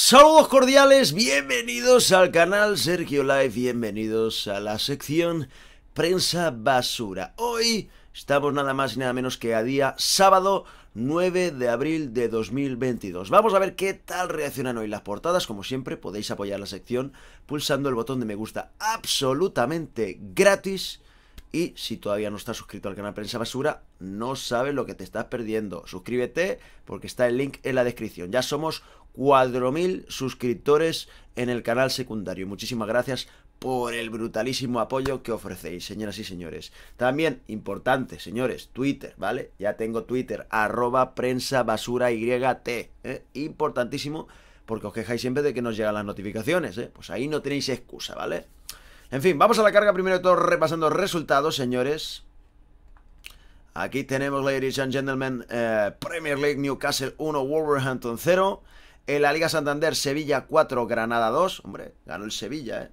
Saludos cordiales, bienvenidos al canal Sergio Live, bienvenidos a la sección Prensa Basura. Hoy estamos nada más y nada menos que a día sábado 9 de abril de 2022. Vamos a ver qué tal reaccionan hoy las portadas. Como siempre podéis apoyar la sección pulsando el botón de me gusta absolutamente gratis. Y si todavía no estás suscrito al canal Prensa Basura, no sabes lo que te estás perdiendo. Suscríbete porque está el link en la descripción. Ya somos 4.000 suscriptores en el canal secundario. Muchísimas gracias por el brutalísimo apoyo que ofrecéis, señoras y señores. También, importante, señores, Twitter, ¿vale? Ya tengo Twitter, arroba prensa basura YT. ¿eh? Importantísimo, porque os quejáis siempre de que nos llegan las notificaciones, ¿eh? Pues ahí no tenéis excusa, ¿vale? En fin, vamos a la carga primero de todo repasando resultados, señores. Aquí tenemos, ladies and gentlemen, eh, Premier League Newcastle 1, Wolverhampton 0. En la Liga Santander, Sevilla 4, Granada 2. Hombre, ganó el Sevilla, ¿eh?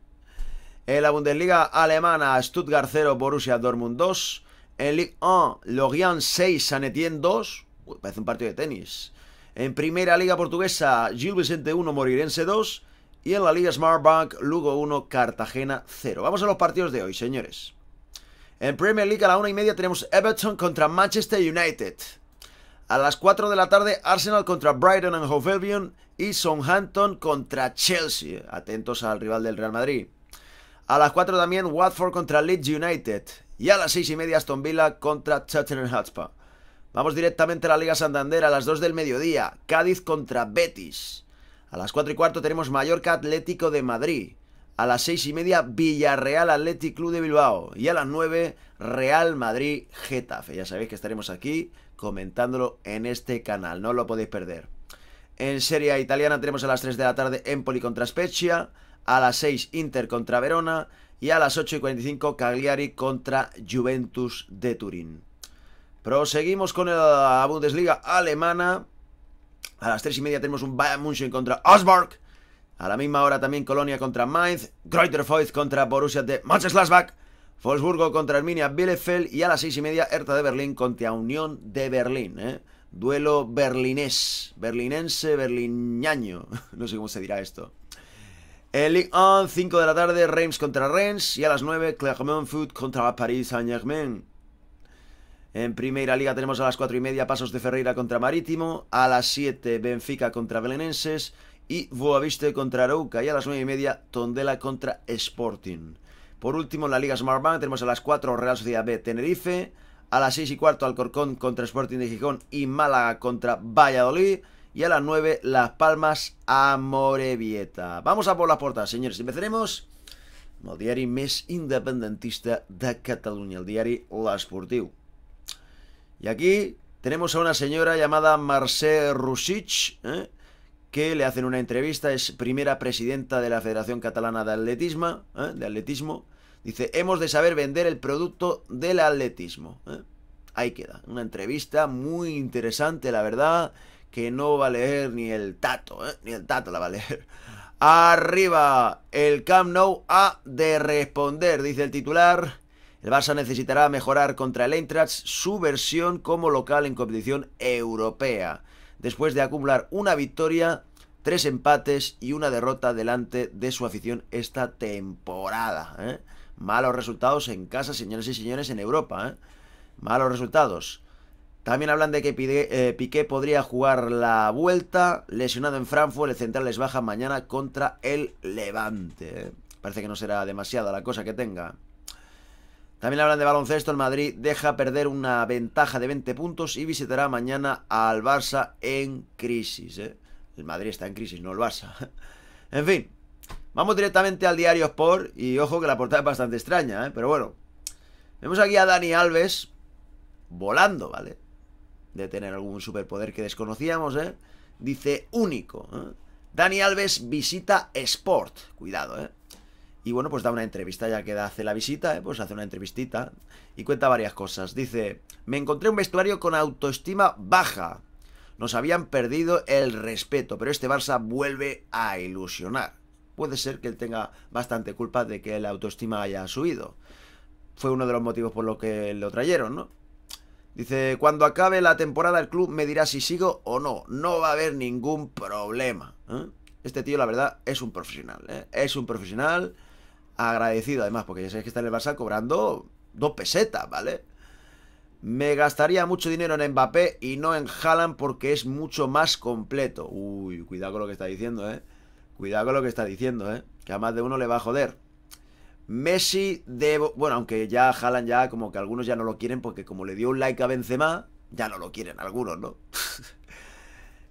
En la Bundesliga alemana, Stuttgart 0, Borussia Dortmund 2. En Ligue 1, Lorient 6, San Etienne 2. parece un partido de tenis. En Primera Liga Portuguesa, Gil Vicente 1, Morirense 2. Y en la Liga Smartbank, Lugo 1, Cartagena 0. Vamos a los partidos de hoy, señores. En Premier League a la una y media tenemos Everton contra Manchester United. A las 4 de la tarde, Arsenal contra Brighton and Hove Albion y Southampton contra Chelsea. Atentos al rival del Real Madrid. A las 4 también, Watford contra Leeds United. Y a las 6 y media, Aston Villa contra Tottenham Hotspur. Vamos directamente a la Liga Santander a las 2 del mediodía. Cádiz contra Betis. A las 4 y cuarto tenemos Mallorca Atlético de Madrid. A las 6 y media, Villarreal Athletic Club de Bilbao. Y a las 9, Real Madrid Getafe. Ya sabéis que estaremos aquí comentándolo en este canal, no lo podéis perder. En Serie Italiana tenemos a las 3 de la tarde Empoli contra Spezia, a las 6 Inter contra Verona y a las 8 y 45 Cagliari contra Juventus de Turín. Proseguimos con la Bundesliga alemana. A las 3 y media tenemos un Bayern München contra Osborg. A la misma hora también Colonia contra Mainz, Greuther contra Borussia de Mönchengladbach Wolfsburgo contra Arminia Bielefeld y a las seis y media Hertha de Berlín contra Unión de Berlín. ¿eh? Duelo berlinés, berlinense, berlinaño, no sé cómo se dirá esto. El Ligue 1, 5 de la tarde, Reims contra Reims y a las 9 Clermont Foot contra Paris Saint-Germain. En Primera Liga tenemos a las 4 y media Pasos de Ferreira contra Marítimo, a las 7 Benfica contra Belenenses y Boaviste contra Arauca y a las 9 y media Tondela contra Sporting. Por último, en la Liga Smart Bank tenemos a las 4 Real Sociedad B Tenerife, a las 6 y cuarto Alcorcón contra Sporting de Gijón y Málaga contra Valladolid, y a las 9 Las Palmas a Morevieta. Vamos a por las puertas, señores. Empezaremos con el diari Mes independentista de Cataluña, el diario La Sportiu. Y aquí tenemos a una señora llamada Marcé Rusich, eh, que le hacen una entrevista, es primera presidenta de la Federación Catalana de Atletismo, eh, de Atletismo Dice, hemos de saber vender el producto del atletismo. ¿eh? Ahí queda. Una entrevista muy interesante, la verdad, que no va a leer ni el tato, ¿eh? ni el tato la va a leer. Arriba, el Camp Nou ha de responder, dice el titular. El Barça necesitará mejorar contra el Eintracht su versión como local en competición europea, después de acumular una victoria, tres empates y una derrota delante de su afición esta temporada. ¿eh? Malos resultados en casa, señores y señores, en Europa. ¿eh? Malos resultados. También hablan de que eh, Piqué, podría jugar la vuelta. Lesionado en Frankfurt, el central les baja mañana contra el Levante. ¿eh? Parece que no será demasiada la cosa que tenga. También hablan de baloncesto. El Madrid deja perder una ventaja de 20 puntos y visitará mañana al Barça en crisis. El Madrid está en crisis, no el Barça. En fin, Vamos directamente al diario Sport y ojo que la portada es bastante extraña, ¿eh? pero bueno. Vemos aquí a Dani Alves volando, ¿vale? De tener algún superpoder que desconocíamos, ¿eh? Dice único. ¿eh? Dani Alves visita Sport. Cuidado, ¿eh? Y bueno, pues da una entrevista ya que hace la visita, ¿eh? pues hace una entrevistita y cuenta varias cosas. Dice, me encontré un vestuario con autoestima baja. Nos habían perdido el respeto, pero este Barça vuelve a ilusionar puede ser que él tenga bastante culpa de que la autoestima haya subido. Fue uno de los motivos por los que lo trajeron, ¿no? Dice, cuando acabe la temporada el club me dirá si sigo o no. No va a haber ningún problema. ¿eh? Este tío, la verdad, es un profesional. ¿eh? Es un profesional agradecido, además, porque ya sabéis que está en el Barça cobrando dos pesetas, ¿vale? Me gastaría mucho dinero en Mbappé y no en Haaland porque es mucho más completo. Uy, cuidado con lo que está diciendo, ¿eh? Cuidado con lo que está diciendo, ¿eh? Que a más de uno le va a joder. Messi debo. Bueno, aunque ya jalan ya, como que algunos ya no lo quieren, porque como le dio un like a Benzema, ya no lo quieren algunos, ¿no?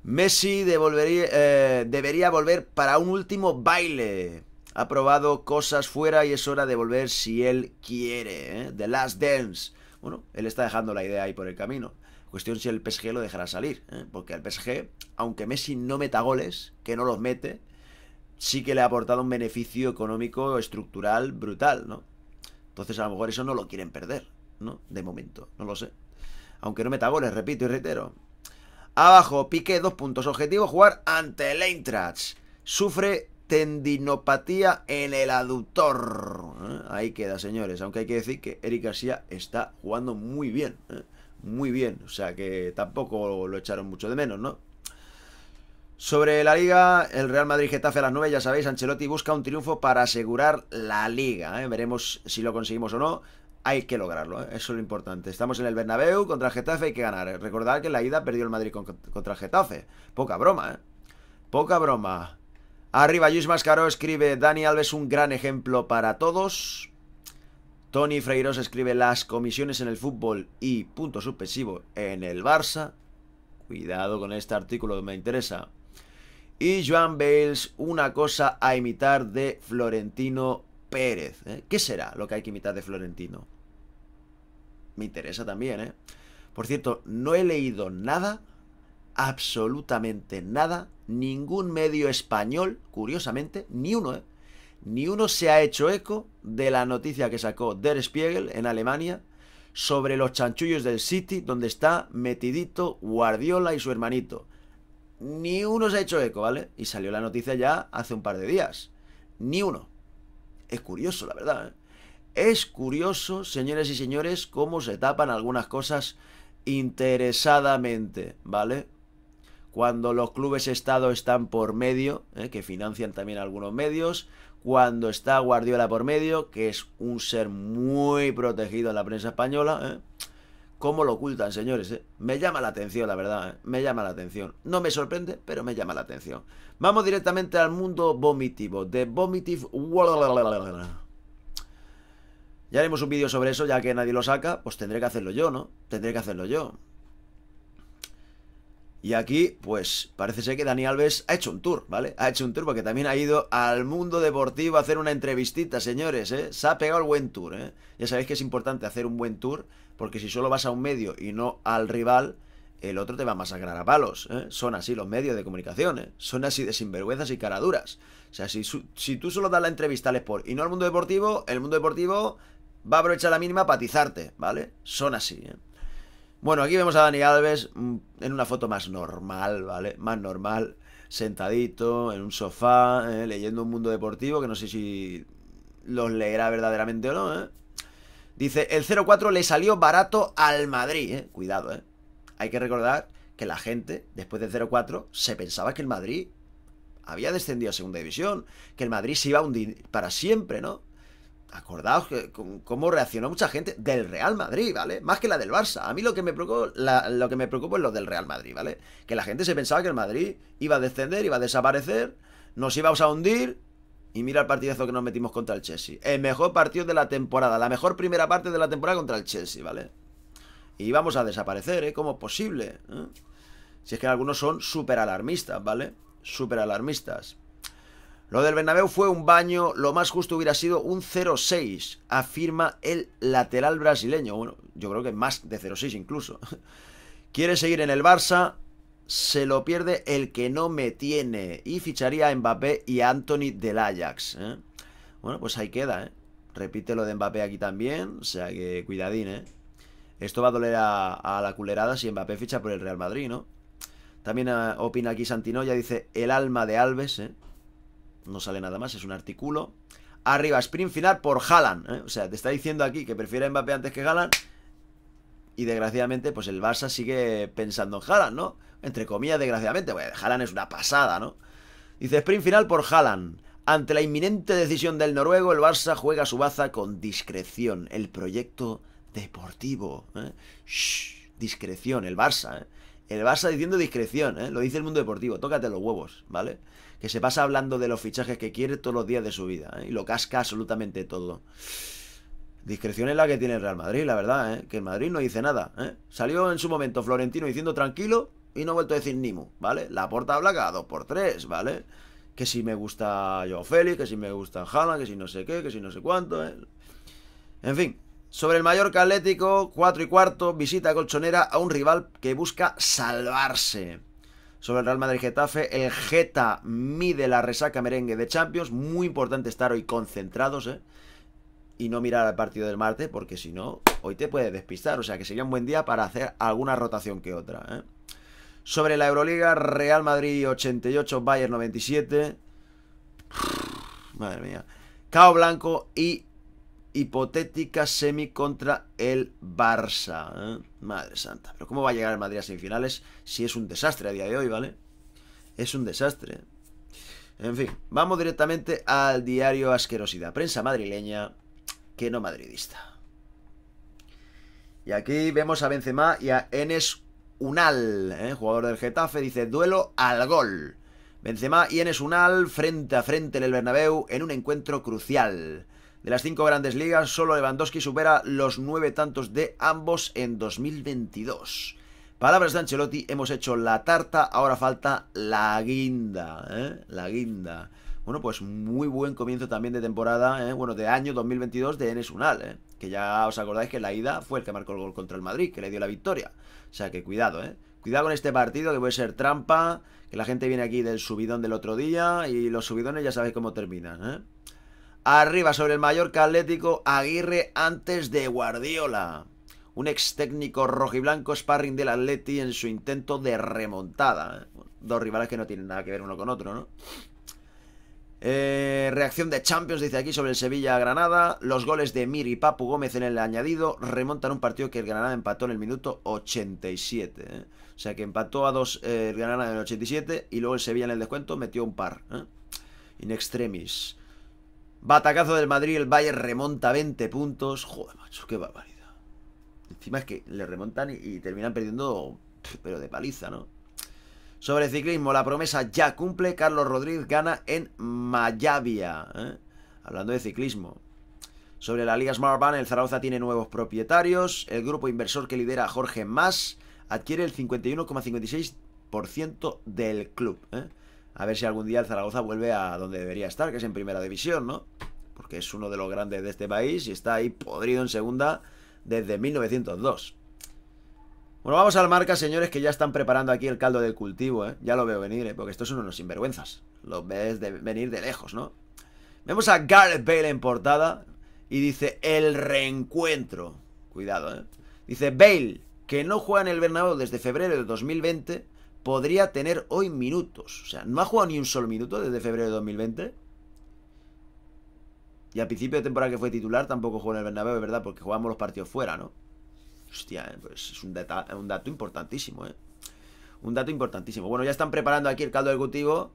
Messi eh, debería volver para un último baile. Ha probado cosas fuera y es hora de volver si él quiere. ¿eh? The Last Dance. Bueno, él está dejando la idea ahí por el camino. Cuestión si el PSG lo dejará salir. ¿eh? Porque el PSG, aunque Messi no meta goles, que no los mete, sí que le ha aportado un beneficio económico estructural brutal, ¿no? Entonces a lo mejor eso no lo quieren perder, ¿no? De momento, no lo sé. Aunque no meta goles, repito y reitero. Abajo, Piqué, dos puntos. Objetivo, jugar ante el Eintracht. Sufre tendinopatía en el aductor. ¿eh? Ahí queda, señores. Aunque hay que decir que Eric García está jugando muy bien. ¿eh? Muy bien. O sea que tampoco lo echaron mucho de menos, ¿no? Sobre la Liga, el Real Madrid Getafe a las 9, ya sabéis, Ancelotti busca un triunfo para asegurar la Liga. ¿eh? Veremos si lo conseguimos o no. Hay que lograrlo, ¿eh? eso es lo importante. Estamos en el Bernabéu contra el Getafe, hay que ganar. Recordad que en la ida perdió el Madrid contra Getafe. Poca broma, ¿eh? Poca broma. Arriba, Luis Mascaró escribe, Dani Alves un gran ejemplo para todos. Tony Freiros escribe, las comisiones en el fútbol y punto suspensivo en el Barça. Cuidado con este artículo, me interesa y Joan Bales, una cosa a imitar de Florentino Pérez. ¿eh? ¿Qué será lo que hay que imitar de Florentino? Me interesa también, ¿eh? Por cierto, no he leído nada, absolutamente nada, ningún medio español, curiosamente, ni uno, ¿eh? Ni uno se ha hecho eco de la noticia que sacó Der Spiegel en Alemania sobre los chanchullos del City donde está metidito Guardiola y su hermanito. Ni uno se ha hecho eco, ¿vale? Y salió la noticia ya hace un par de días. Ni uno. Es curioso, la verdad. ¿eh? Es curioso, señores y señores, cómo se tapan algunas cosas interesadamente, ¿vale? Cuando los clubes Estado están por medio, ¿eh? que financian también algunos medios, cuando está Guardiola por medio, que es un ser muy protegido en la prensa española, ¿eh? cómo lo ocultan, señores. Eh. Me llama la atención, la verdad. Eh. Me llama la atención. No me sorprende, pero me llama la atención. Vamos directamente al mundo vomitivo. De vomitive... Ya haremos un vídeo sobre eso, ya que nadie lo saca, pues tendré que hacerlo yo, ¿no? Tendré que hacerlo yo. Y aquí, pues, parece ser que Dani Alves ha hecho un tour, ¿vale? Ha hecho un tour porque también ha ido al mundo deportivo a hacer una entrevistita, señores, ¿eh? Se ha pegado el buen tour, ¿eh? Ya sabéis que es importante hacer un buen tour porque si solo vas a un medio y no al rival, el otro te va a masacrar a palos, ¿eh? Son así los medios de comunicación, ¿eh? Son así de sinvergüenzas y caraduras. O sea, si, si tú solo das la entrevista al Sport y no al mundo deportivo, el mundo deportivo va a aprovechar la mínima para atizarte, ¿vale? Son así, ¿eh? Bueno, aquí vemos a Dani Alves mm, en una foto más normal, ¿vale? Más normal, sentadito, en un sofá, ¿eh? leyendo un mundo deportivo, que no sé si los leerá verdaderamente o no, ¿eh? Dice, el 0-4 le salió barato al Madrid, ¿eh? Cuidado, ¿eh? Hay que recordar que la gente, después del 0-4, se pensaba que el Madrid había descendido a segunda división, que el Madrid se iba a hundir para siempre, ¿no? acordaos cómo reaccionó mucha gente del Real Madrid, ¿vale? Más que la del Barça. A mí lo que me preocupa, es lo del Real Madrid, ¿vale? Que la gente se pensaba que el Madrid iba a descender, iba a desaparecer, nos íbamos a hundir. Y mira el partidazo que nos metimos contra el Chelsea. El mejor partido de la temporada, la mejor primera parte de la temporada contra el Chelsea, ¿vale? Y íbamos a desaparecer, ¿eh? ¿Cómo es posible? Eh? Si es que algunos son súper alarmistas, ¿vale? Súper alarmistas. Lo del Bernabéu fue un baño, lo más justo hubiera sido un 0-6, afirma el lateral brasileño. Bueno, yo creo que más de 0-6 incluso. Quiere seguir en el Barça, se lo pierde el que no me tiene y ficharía a Mbappé y a Anthony del Ajax. ¿eh? Bueno, pues ahí queda, ¿eh? Repite lo de Mbappé aquí también, o sea que cuidadín, ¿eh? Esto va a doler a, la culerada si Mbappé ficha por el Real Madrid, ¿no? También ah, opina aquí Santino, ya dice el alma de Alves, ¿eh? No sale nada más, es un artículo. Arriba, sprint final por Haaland. ¿eh? O sea, te está diciendo aquí que prefiere a Mbappé antes que Haaland. Y desgraciadamente, pues el Barça sigue pensando en Haaland, ¿no? Entre comillas, desgraciadamente. Bueno, pues es una pasada, ¿no? Dice sprint final por Haaland. Ante la inminente decisión del noruego, el Barça juega su baza con discreción. El proyecto deportivo. ¿eh? discreción, el Barça. ¿eh? El Barça diciendo discreción, ¿eh? lo dice el mundo deportivo. Tócate los huevos, ¿vale? que se pasa hablando de los fichajes que quiere todos los días de su vida, ¿eh? y lo casca absolutamente todo. Discreción es la que tiene el Real Madrid, la verdad, ¿eh? que el Madrid no dice nada. ¿eh? Salió en su momento Florentino diciendo tranquilo y no ha vuelto a decir nimu, ¿vale? La porta habla dos por tres, ¿vale? Que si me gusta yo Félix, que si me gusta Haaland, que si no sé qué, que si no sé cuánto. ¿eh? En fin, sobre el Mallorca Atlético, 4 y cuarto, visita colchonera a un rival que busca salvarse sobre el Real Madrid Getafe. El Geta mide la resaca merengue de Champions. Muy importante estar hoy concentrados, ¿eh? Y no mirar al partido del martes, porque si no, hoy te puedes despistar. O sea que sería un buen día para hacer alguna rotación que otra, ¿eh? Sobre la Euroliga, Real Madrid 88, Bayern 97. Madre mía. Cao Blanco y hipotética semi contra el Barça. ¿eh? Madre santa. Pero ¿cómo va a llegar el Madrid a semifinales si es un desastre a día de hoy, ¿vale? Es un desastre. En fin, vamos directamente al diario Asquerosidad. Prensa madrileña que no madridista. Y aquí vemos a Benzema y a Enes Unal, ¿eh? jugador del Getafe, dice duelo al gol. Benzema y Enes Unal frente a frente en el Bernabéu en un encuentro crucial. De las cinco grandes ligas, solo Lewandowski supera los nueve tantos de ambos en 2022. Palabras de Ancelotti, hemos hecho la tarta, ahora falta la guinda, ¿eh? La guinda. Bueno, pues muy buen comienzo también de temporada, ¿eh? bueno, de año 2022 de Enes Unal, ¿eh? que ya os acordáis que la ida fue el que marcó el gol contra el Madrid, que le dio la victoria. O sea que cuidado, ¿eh? Cuidado con este partido que puede ser trampa, que la gente viene aquí del subidón del otro día y los subidones ya sabéis cómo terminan, ¿eh? Arriba sobre el Mallorca Atlético, Aguirre antes de Guardiola. Un ex técnico rojiblanco sparring del Atleti en su intento de remontada. Dos rivales que no tienen nada que ver uno con otro, ¿no? Eh, reacción de Champions, dice aquí, sobre el Sevilla-Granada. Los goles de Mir y Papu Gómez en el añadido remontan un partido que el Granada empató en el minuto 87. ¿eh? O sea que empató a dos eh, el Granada en el 87 y luego el Sevilla en el descuento metió un par. In extremis. Batacazo del Madrid, el Bayern remonta 20 puntos. Joder, macho, qué barbaridad. Encima es que le remontan y, terminan perdiendo, pero de paliza, ¿no? Sobre ciclismo, la promesa ya cumple. Carlos Rodríguez gana en Mayavia. ¿eh? Hablando de ciclismo. Sobre la Liga Smart el Zaragoza tiene nuevos propietarios. El grupo inversor que lidera Jorge Mas adquiere el 51,56% del club. ¿eh? a ver si algún día el Zaragoza vuelve a donde debería estar, que es en primera división, ¿no? Porque es uno de los grandes de este país y está ahí podrido en segunda desde 1902. Bueno, vamos al marca, señores, que ya están preparando aquí el caldo del cultivo, ¿eh? Ya lo veo venir, ¿eh? Porque estos son unos sinvergüenzas. Los ves de venir de lejos, ¿no? Vemos a Gareth Bale en portada y dice el reencuentro. Cuidado, ¿eh? Dice Bale, que no juega en el Bernabéu desde febrero de 2020 podría tener hoy minutos. O sea, no ha jugado ni un solo minuto desde febrero de 2020. Y al principio de temporada que fue titular tampoco jugó en el Bernabéu, ¿verdad? Porque jugamos los partidos fuera, ¿no? Hostia, eh, pues es un, dato importantísimo, ¿eh? Un dato importantísimo. Bueno, ya están preparando aquí el caldo ejecutivo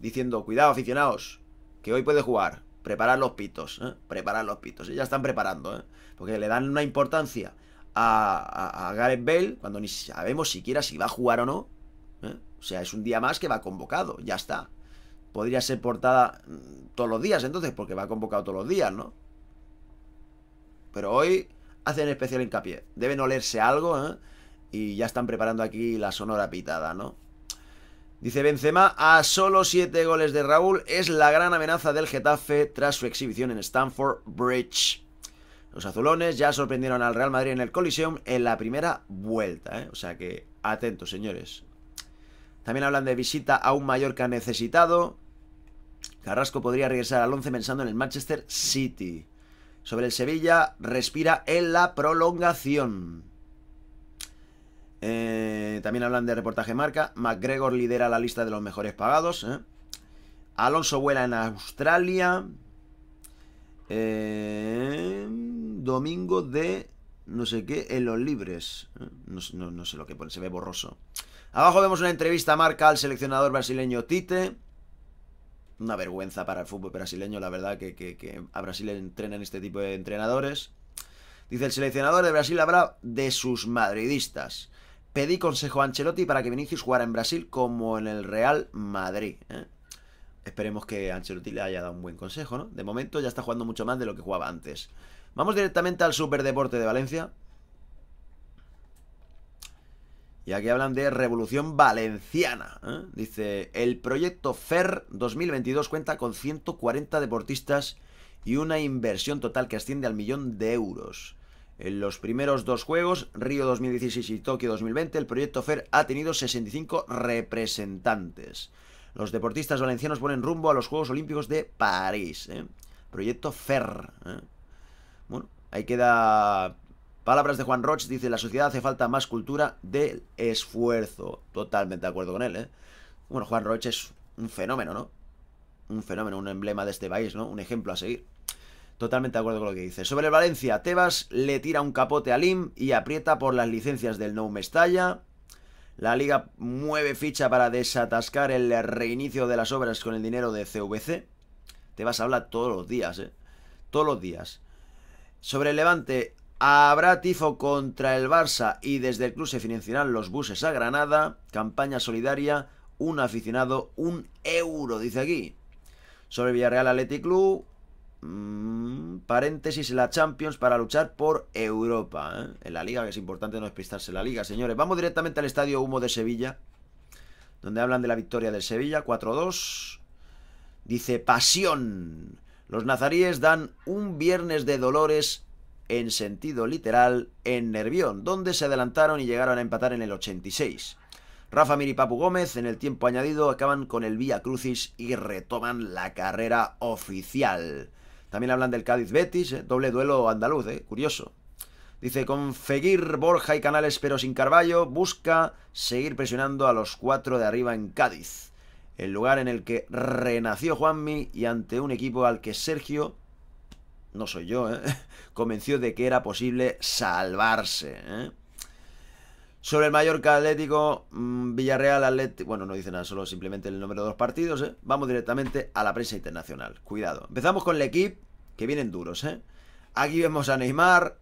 diciendo, cuidado aficionados, que hoy puede jugar. Preparar los pitos, ¿eh? Preparar los pitos. ya están preparando, ¿eh? Porque le dan una importancia a Gareth Bale cuando ni sabemos siquiera si va a jugar o no. ¿eh? O sea, es un día más que va convocado, ya está. Podría ser portada mm, todos los días entonces, porque va convocado todos los días, ¿no? Pero hoy hacen especial hincapié. Deben olerse algo, ¿eh? Y ya están preparando aquí la sonora pitada, ¿no? Dice Benzema, a solo siete goles de Raúl es la gran amenaza del Getafe tras su exhibición en Stamford Bridge. Los azulones ya sorprendieron al Real Madrid en el Coliseum en la primera vuelta, ¿eh? O sea que, atentos, señores. También hablan de visita a un Mallorca necesitado. Carrasco podría regresar al 11 pensando en el Manchester City. Sobre el Sevilla, respira en la prolongación. Eh, también hablan de reportaje marca. McGregor lidera la lista de los mejores pagados. ¿eh? Alonso vuela en Australia. Eh, domingo de no sé qué en los libres. No, no sé lo que pone, se ve borroso. Abajo vemos una entrevista marca al seleccionador brasileño Tite. Una vergüenza para el fútbol brasileño, la verdad, que, a Brasil entrenan este tipo de entrenadores. Dice, el seleccionador de Brasil habrá de sus madridistas. Pedí consejo a Ancelotti para que Vinicius jugara en Brasil como en el Real Madrid. ¿eh? Esperemos que Ancelotti le haya dado un buen consejo, ¿no? De momento ya está jugando mucho más de lo que jugaba antes. Vamos directamente al Superdeporte de Valencia. Y aquí hablan de Revolución Valenciana. ¿eh? Dice, el proyecto FER 2022 cuenta con 140 deportistas y una inversión total que asciende al millón de euros. En los primeros dos juegos, Río 2016 y Tokio 2020, el proyecto FER ha tenido 65 representantes. Los deportistas valencianos ponen rumbo a los Juegos Olímpicos de París. ¿eh? Proyecto FER. ¿eh? Bueno, ahí queda Palabras de Juan Roche dice, la sociedad hace falta más cultura del esfuerzo. Totalmente de acuerdo con él, ¿eh? Bueno, Juan Roche es un fenómeno, ¿no? Un fenómeno, un emblema de este país, ¿no? Un ejemplo a seguir. Totalmente de acuerdo con lo que dice. Sobre el Valencia, Tebas le tira un capote a Lim y aprieta por las licencias del No Mestalla. La liga mueve ficha para desatascar el reinicio de las obras con el dinero de CVC. Tebas habla todos los días, ¿eh? Todos los días. Sobre el Levante, Habrá tifo contra el Barça y desde el club se financiarán los buses a Granada. Campaña solidaria, un aficionado, un euro, dice aquí. Sobre Villarreal Athletic Club, mm, paréntesis, la Champions para luchar por Europa. ¿eh? En la Liga, que es importante no despistarse la Liga, señores. Vamos directamente al Estadio Humo de Sevilla, donde hablan de la victoria del Sevilla, 4-2. Dice, pasión. Los nazaríes dan un viernes de dolores en sentido literal en Nervión, donde se adelantaron y llegaron a empatar en el 86. Rafa Mir y Papu Gómez en el tiempo añadido acaban con el Vía Crucis y retoman la carrera oficial. También hablan del Cádiz Betis, eh, doble duelo andaluz, eh, curioso. Dice, con Borja y Canales pero sin Carballo, busca seguir presionando a los cuatro de arriba en Cádiz. El lugar en el que renació Juanmi y ante un equipo al que Sergio no soy yo, ¿eh? convenció de que era posible salvarse. ¿eh? Sobre el Mallorca Atlético, mm, Villarreal Atlético, bueno, no dice nada, solo simplemente el número de los partidos, ¿eh? vamos directamente a la prensa internacional. Cuidado. Empezamos con el equipo, que vienen duros, ¿eh? Aquí vemos a Neymar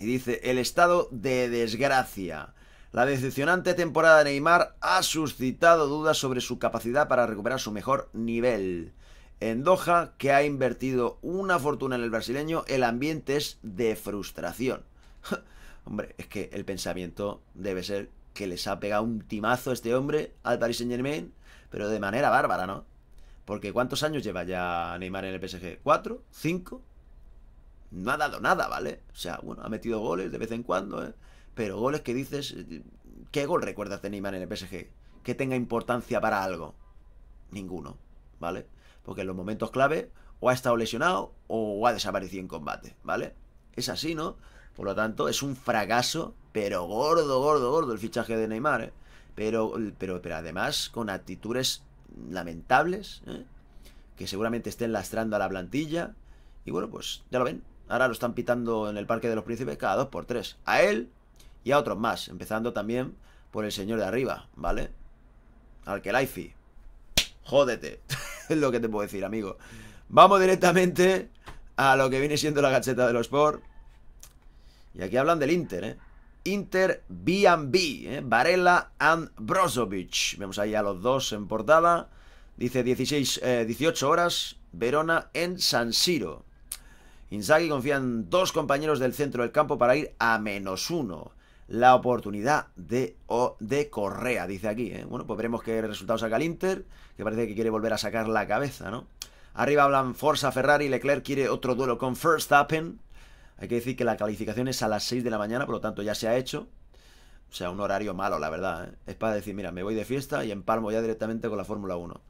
y dice, el estado de desgracia. La decepcionante temporada de Neymar ha suscitado dudas sobre su capacidad para recuperar su mejor nivel en Doha, que ha invertido una fortuna en el brasileño, el ambiente es de frustración. hombre, es que el pensamiento debe ser que les ha pegado un timazo este hombre al Paris Saint Germain, pero de manera bárbara, ¿no? Porque ¿cuántos años lleva ya Neymar en el PSG? ¿Cuatro? ¿Cinco? No ha dado nada, ¿vale? O sea, bueno, ha metido goles de vez en cuando, ¿eh? Pero goles que dices, ¿qué gol recuerdas de Neymar en el PSG? Que tenga importancia para algo. Ninguno, ¿vale? porque en los momentos clave o ha estado lesionado o ha desaparecido en combate, ¿vale? Es así, ¿no? Por lo tanto, es un fracaso, pero gordo, gordo, gordo el fichaje de Neymar, ¿eh? Pero, pero, pero además con actitudes lamentables, ¿eh? que seguramente estén lastrando a la plantilla. Y bueno, pues ya lo ven. Ahora lo están pitando en el Parque de los Príncipes cada dos por tres. A él y a otros más. Empezando también por el señor de arriba, ¿vale? Al que Jódete. es lo que te puedo decir, amigo. Vamos directamente a lo que viene siendo la gacheta de los sports. Y aquí hablan del Inter, ¿eh? Inter B&B, ¿eh? Varela and Brozovic. Vemos ahí a los dos en portada. Dice 16, 18 eh, horas, Verona en San Siro. Inzaghi confían dos compañeros del centro del campo para ir a menos uno la oportunidad de, o, de Correa, dice aquí. ¿eh? Bueno, pues veremos qué resultado saca el Inter, que parece que quiere volver a sacar la cabeza, ¿no? Arriba hablan Forza Ferrari, Leclerc quiere otro duelo con Verstappen. Hay que decir que la calificación es a las 6 de la mañana, por lo tanto ya se ha hecho. O sea, un horario malo, la verdad. ¿eh? Es para decir, mira, me voy de fiesta y empalmo ya directamente con la Fórmula 1.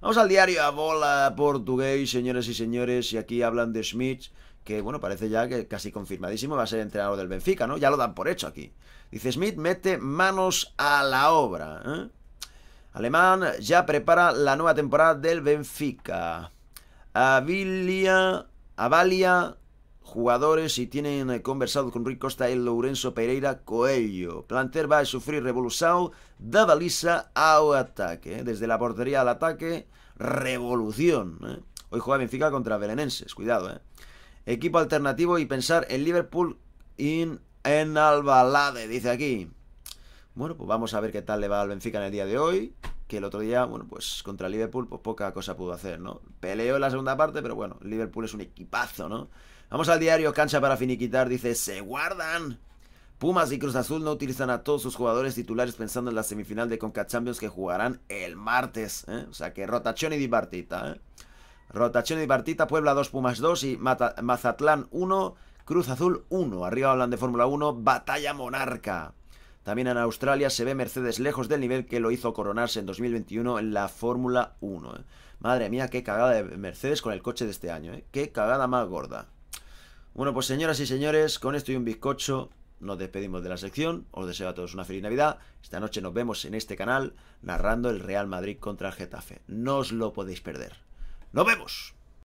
Vamos al diario a bola portugués, señores y señores, y aquí hablan de Schmidt, que bueno, parece ya que casi confirmadísimo va a ser entrenador del Benfica, ¿no? Ya lo dan por hecho aquí. Dice Smith, mete manos a la obra. ¿eh? Alemán ya prepara la nueva temporada del Benfica. Avilia, Avalia, jugadores y tienen conversado con Rui Costa y Lourenzo Pereira Coelho. Planter va a sufrir revolución da baliza al ataque. ¿eh? Desde la portería al ataque, revolución. ¿eh? Hoy juega Benfica contra Belenenses, cuidado, ¿eh? equipo alternativo y pensar en Liverpool en Albalade, dice aquí. Bueno, pues vamos a ver qué tal le va al Benfica en el día de hoy. Que el otro día, bueno, pues contra Liverpool, pues poca cosa pudo hacer, ¿no? Peleó en la segunda parte, pero bueno, Liverpool es un equipazo, ¿no? Vamos al diario Cancha para finiquitar, dice, se guardan. Pumas y Cruz Azul no utilizan a todos sus jugadores titulares pensando en la semifinal de Conca Champions que jugarán el martes. ¿eh? O sea que rotación y dipartita. ¿eh? Rotación y partita, Puebla 2, Pumas 2 y Mazatlán 1, Cruz Azul 1. Arriba hablan de Fórmula 1, Batalla Monarca. También en Australia se ve Mercedes lejos del nivel que lo hizo coronarse en 2021 en la Fórmula 1. ¿eh? Madre mía, qué cagada de Mercedes con el coche de este año. ¿eh? Qué cagada más gorda. Bueno, pues señoras y señores, con esto y un bizcocho nos despedimos de la sección. Os deseo a todos una feliz Navidad. Esta noche nos vemos en este canal narrando el Real Madrid contra el Getafe. No os lo podéis perder. Nos vemos.